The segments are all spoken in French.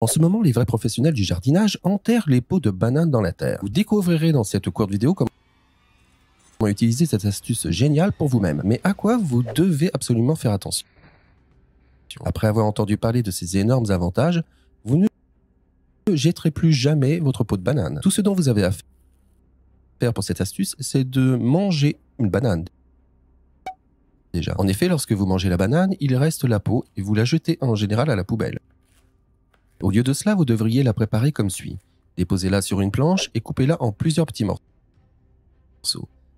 En ce moment, les vrais professionnels du jardinage enterrent les pots de bananes dans la terre. Vous découvrirez dans cette courte vidéo comment utiliser cette astuce géniale pour vous-même. Mais à quoi vous devez absolument faire attention Après avoir entendu parler de ces énormes avantages, vous ne jetterez plus jamais votre peau de banane. Tout ce dont vous avez à faire pour cette astuce, c'est de manger une banane. Déjà. En effet, lorsque vous mangez la banane, il reste la peau et vous la jetez en général à la poubelle. Au lieu de cela, vous devriez la préparer comme suit. Déposez-la sur une planche et coupez-la en plusieurs petits morceaux,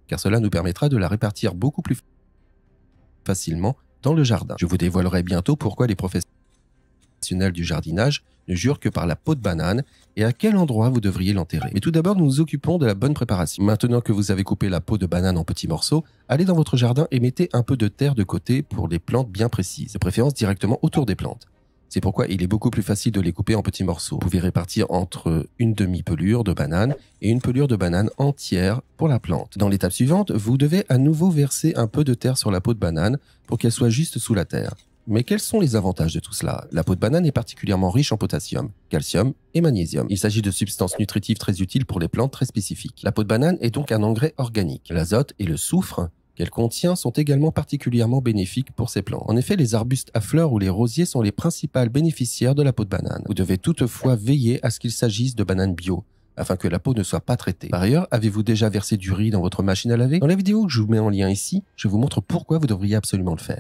car cela nous permettra de la répartir beaucoup plus facilement dans le jardin. Je vous dévoilerai bientôt pourquoi les professionnels du jardinage ne jurent que par la peau de banane et à quel endroit vous devriez l'enterrer. Mais tout d'abord, nous nous occupons de la bonne préparation. Maintenant que vous avez coupé la peau de banane en petits morceaux, allez dans votre jardin et mettez un peu de terre de côté pour les plantes bien précises, de préférence directement autour des plantes. C'est pourquoi il est beaucoup plus facile de les couper en petits morceaux. Vous pouvez répartir entre une demi-pelure de banane et une pelure de banane entière pour la plante. Dans l'étape suivante, vous devez à nouveau verser un peu de terre sur la peau de banane pour qu'elle soit juste sous la terre. Mais quels sont les avantages de tout cela La peau de banane est particulièrement riche en potassium, calcium et magnésium. Il s'agit de substances nutritives très utiles pour les plantes très spécifiques. La peau de banane est donc un engrais organique. L'azote et le soufre qu'elle contient sont également particulièrement bénéfiques pour ces plants. En effet, les arbustes à fleurs ou les rosiers sont les principales bénéficiaires de la peau de banane. Vous devez toutefois veiller à ce qu'il s'agisse de bananes bio afin que la peau ne soit pas traitée. Par ailleurs, avez-vous déjà versé du riz dans votre machine à laver Dans la vidéo que je vous mets en lien ici, je vous montre pourquoi vous devriez absolument le faire.